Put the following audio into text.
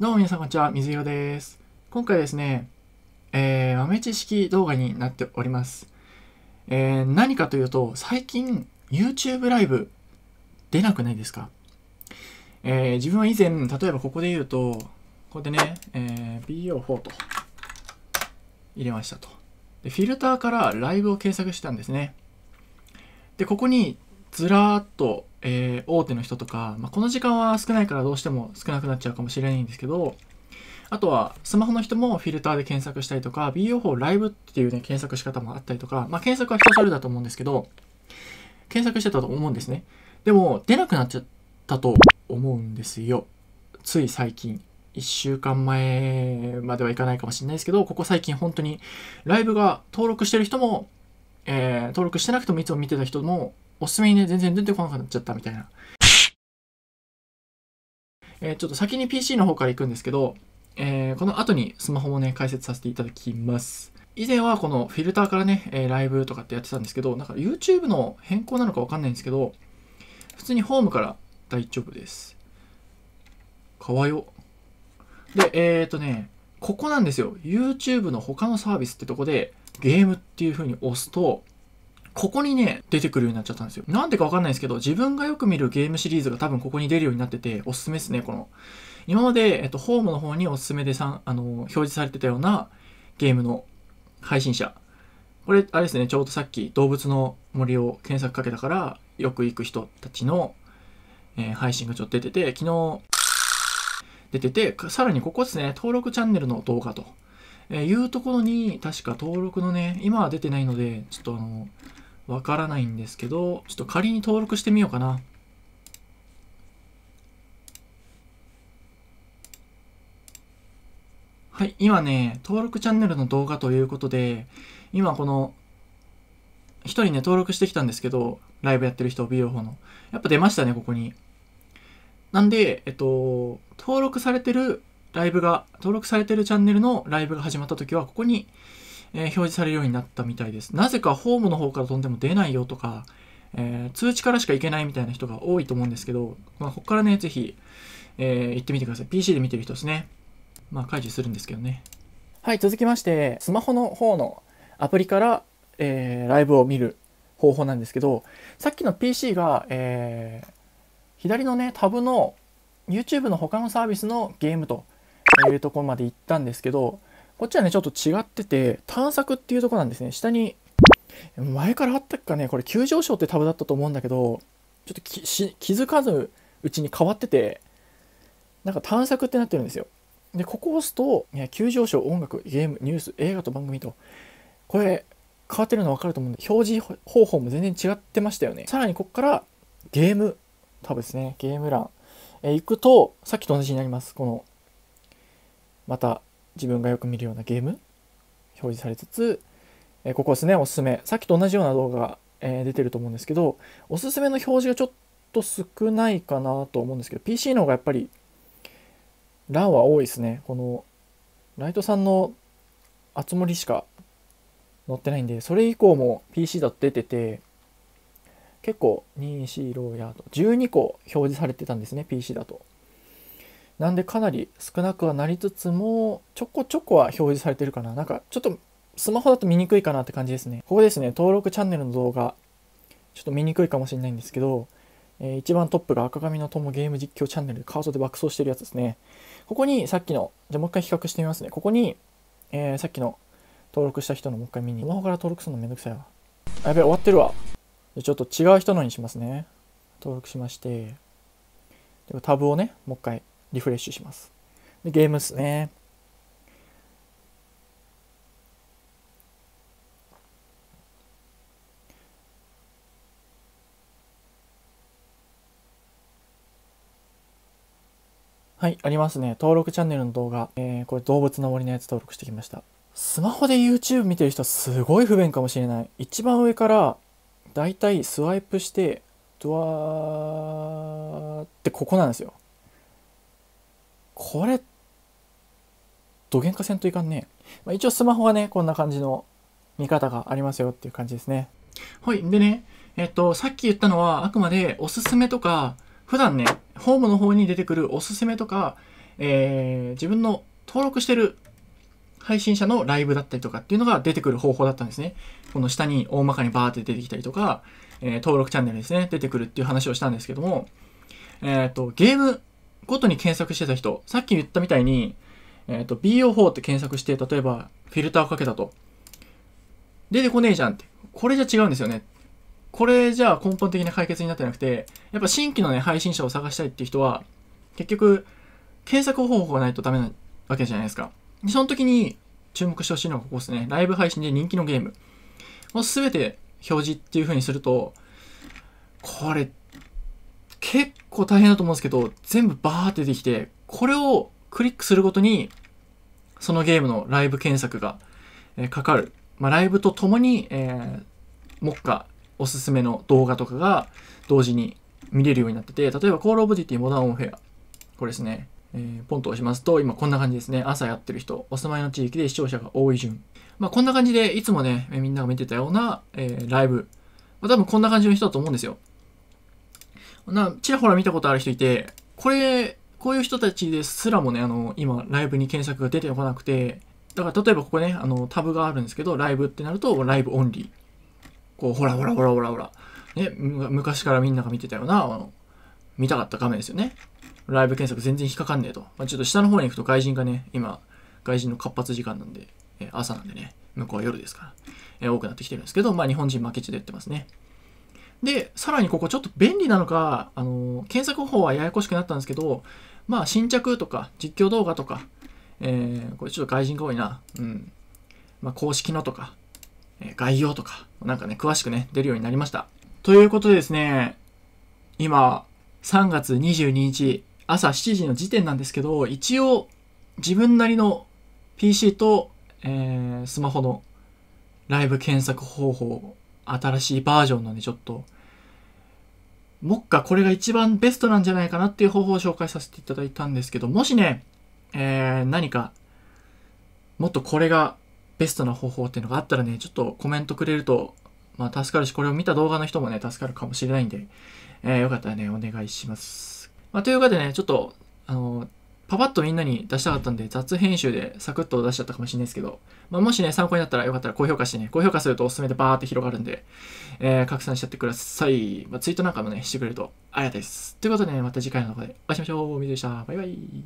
どうも皆さんこんにちは、水色です。今回ですね、えー、豆知識動画になっております。えー、何かというと、最近 YouTube ライブ出なくないですかえー、自分は以前、例えばここで言うと、ここでね、え BO4 と入れましたとで。フィルターからライブを検索したんですね。で、ここにずらーっと、えー、大手の人とか、まあ、この時間は少ないからどうしても少なくなっちゃうかもしれないんですけど、あとはスマホの人もフィルターで検索したりとか、b 容4ライブっていうね、検索仕方もあったりとか、まあ、検索は人それだと思うんですけど、検索してたと思うんですね。でも、出なくなっちゃったと思うんですよ。つい最近。1週間前まではいかないかもしれないですけど、ここ最近本当にライブが登録してる人も、えー、登録してなくてもいつも見てた人もおすすめにね、全然出てこなくなっちゃったみたいな。えー、ちょっと先に PC の方から行くんですけど、えー、この後にスマホもね、解説させていただきます。以前はこのフィルターからね、えー、ライブとかってやってたんですけど、なんか YouTube の変更なのかわかんないんですけど、普通にホームから大丈夫です。かわよ。で、えっ、ー、とね、ここなんですよ。YouTube の他のサービスってとこで、ゲームっていう風に押すと、ここにね、出てくるようになっちゃったんですよ。なんでかわかんないですけど、自分がよく見るゲームシリーズが多分ここに出るようになってて、おすすめですね、この。今まで、えっと、ホームの方におすすめでさあの、表示されてたようなゲームの配信者。これ、あれですね、ちょうどさっき動物の森を検索かけたから、よく行く人たちの、えー、配信がちょっと出てて、昨日、出てて、さらにここですね、登録チャンネルの動画と、えー、いうところに、確か登録のね、今は出てないので、ちょっとあの、わからないんですけど、ちょっと仮に登録してみようかな。はい、今ね、登録チャンネルの動画ということで、今この、一人ね、登録してきたんですけど、ライブやってる人、美容法の。やっぱ出ましたね、ここに。なんで、えっと、登録されてるライブが、登録されてるチャンネルのライブが始まった時は、ここに、えー、表示されるようになったみたいです。なぜかホームの方から飛んでも出ないよとか、えー、通知からしか行けないみたいな人が多いと思うんですけど、まあ、ここからね、ぜひ、えー、行ってみてください。PC で見てる人ですね。まあ、解除するんですけどね。はい、続きまして、スマホの方のアプリから、えー、ライブを見る方法なんですけど、さっきの PC が、えー、左のね、タブの YouTube の他のサービスのゲームというところまで行ったんですけど、こっちはね、ちょっと違ってて、探索っていうとこなんですね。下に、前からあったかね、これ急上昇ってタブだったと思うんだけど、ちょっと気づかずうちに変わってて、なんか探索ってなってるんですよ。で、ここを押すと、いや急上昇、音楽、ゲーム、ニュース、映画と番組と、これ、変わってるの分かると思うんで、表示方法も全然違ってましたよね。さらにここから、ゲーム、タブですね、ゲーム欄、え行くと、さっきと同じになります。この、また、自分がよく見るようなゲーム表示されつつ、えここですねおすすめさっきと同じような動画が、え出てると思うんですけどおすすめの表示がちょっと少ないかなと思うんですけど PC の方がやっぱり欄は多いですねこのライトさんのあつ森しか載ってないんでそれ以降も PC だと出てて結構2、4、6やと12個表示されてたんですね PC だと。なんでかなり少なくはなりつつも、ちょこちょこは表示されてるかな。なんかちょっとスマホだと見にくいかなって感じですね。ここですね、登録チャンネルの動画、ちょっと見にくいかもしれないんですけど、えー、一番トップが赤髪の友ゲーム実況チャンネル、カートで爆走してるやつですね。ここにさっきの、じゃあもう一回比較してみますね。ここに、えー、さっきの登録した人のもう一回見に。スマホから登録するのめんどくさいわ。あ、やべえ、終わってるわ。じゃちょっと違う人のにしますね。登録しまして、でタブをね、もう一回リフレッシュします。でゲームっすね。はい、ありますね。登録チャンネルの動画。えー、これ動物の森のやつ登録してきました。スマホで YouTube 見てる人すごい不便かもしれない。一番上からだいたいスワイプして、ドワーってここなんですよ。これ、どげんかせんといかんね。まあ、一応スマホはね、こんな感じの見方がありますよっていう感じですね。はい。でね、えっと、さっき言ったのはあくまでおすすめとか、普段ね、ホームの方に出てくるおすすめとか、えー、自分の登録してる配信者のライブだったりとかっていうのが出てくる方法だったんですね。この下に大まかにバーって出てきたりとか、えー、登録チャンネルですね、出てくるっていう話をしたんですけども、えっ、と、ゲームごとに検索してた人、さっき言ったみたいに、えっ、ー、と、BO4 って検索して、例えばフィルターをかけたと。出てこねえじゃんって。これじゃ違うんですよね。これじゃあ根本的な解決になってなくて、やっぱ新規のね、配信者を探したいっていう人は、結局、検索方法がないとダメなわけじゃないですか。で、その時に注目してほしいのがここですね。ライブ配信で人気のゲーム。もうすべて表示っていう風にすると、これ結構大変だと思うんですけど、全部バーって出てきて、これをクリックするごとに、そのゲームのライブ検索が、えー、かかる。まあ、ライブとともに、えー、目下おすすめの動画とかが同時に見れるようになってて、例えば Call of Duty Modern w f a r これですね。えー、ポンと押しますと、今こんな感じですね。朝やってる人、お住まいの地域で視聴者が多い順。まあ、こんな感じで、いつもね、みんなが見てたような、えー、ライブ。まあ、多分こんな感じの人だと思うんですよ。な、ちらほら見たことある人いて、これ、こういう人たちですらもね、あの、今、ライブに検索が出てこなくて、だから例えばここね、あの、タブがあるんですけど、ライブってなると、ライブオンリー。こう、ほらほらほらほらほら。ね、昔からみんなが見てたような、あの、見たかった画面ですよね。ライブ検索全然引っかかんねえと。まあ、ちょっと下の方に行くと外人がね、今、外人の活発時間なんで、え朝なんでね、向こうは夜ですから、え多くなってきてるんですけど、まあ日本人負けちゃやってますね。で、さらにここちょっと便利なのか、あの、検索方法はややこしくなったんですけど、まあ、新着とか、実況動画とか、えー、これちょっと外人が多いな。うん。まあ、公式のとか、え概要とか、なんかね、詳しくね、出るようになりました。ということでですね、今、3月22日、朝7時の時点なんですけど、一応、自分なりの PC と、えー、スマホのライブ検索方法新しいバージョンのね、ちょっと、もっかこれが一番ベストなんじゃないかなっていう方法を紹介させていただいたんですけど、もしね、えー、何か、もっとこれがベストな方法っていうのがあったらね、ちょっとコメントくれると、まあ助かるし、これを見た動画の人もね、助かるかもしれないんで、えー、よかったらね、お願いします。まあ、というわけでね、ちょっと、あの、パパッとみんなに出したかったんで、雑編集でサクッと出しちゃったかもしれないですけど、まあ、もしね、参考になったらよかったら高評価してね、高評価するとおすすめでバーって広がるんで、えー、拡散しちゃってください。まあ、ツイートなんかもね、してくれるとありがたいです。ということでね、また次回の動画でお会いしましょう。みずでした。バイバイ。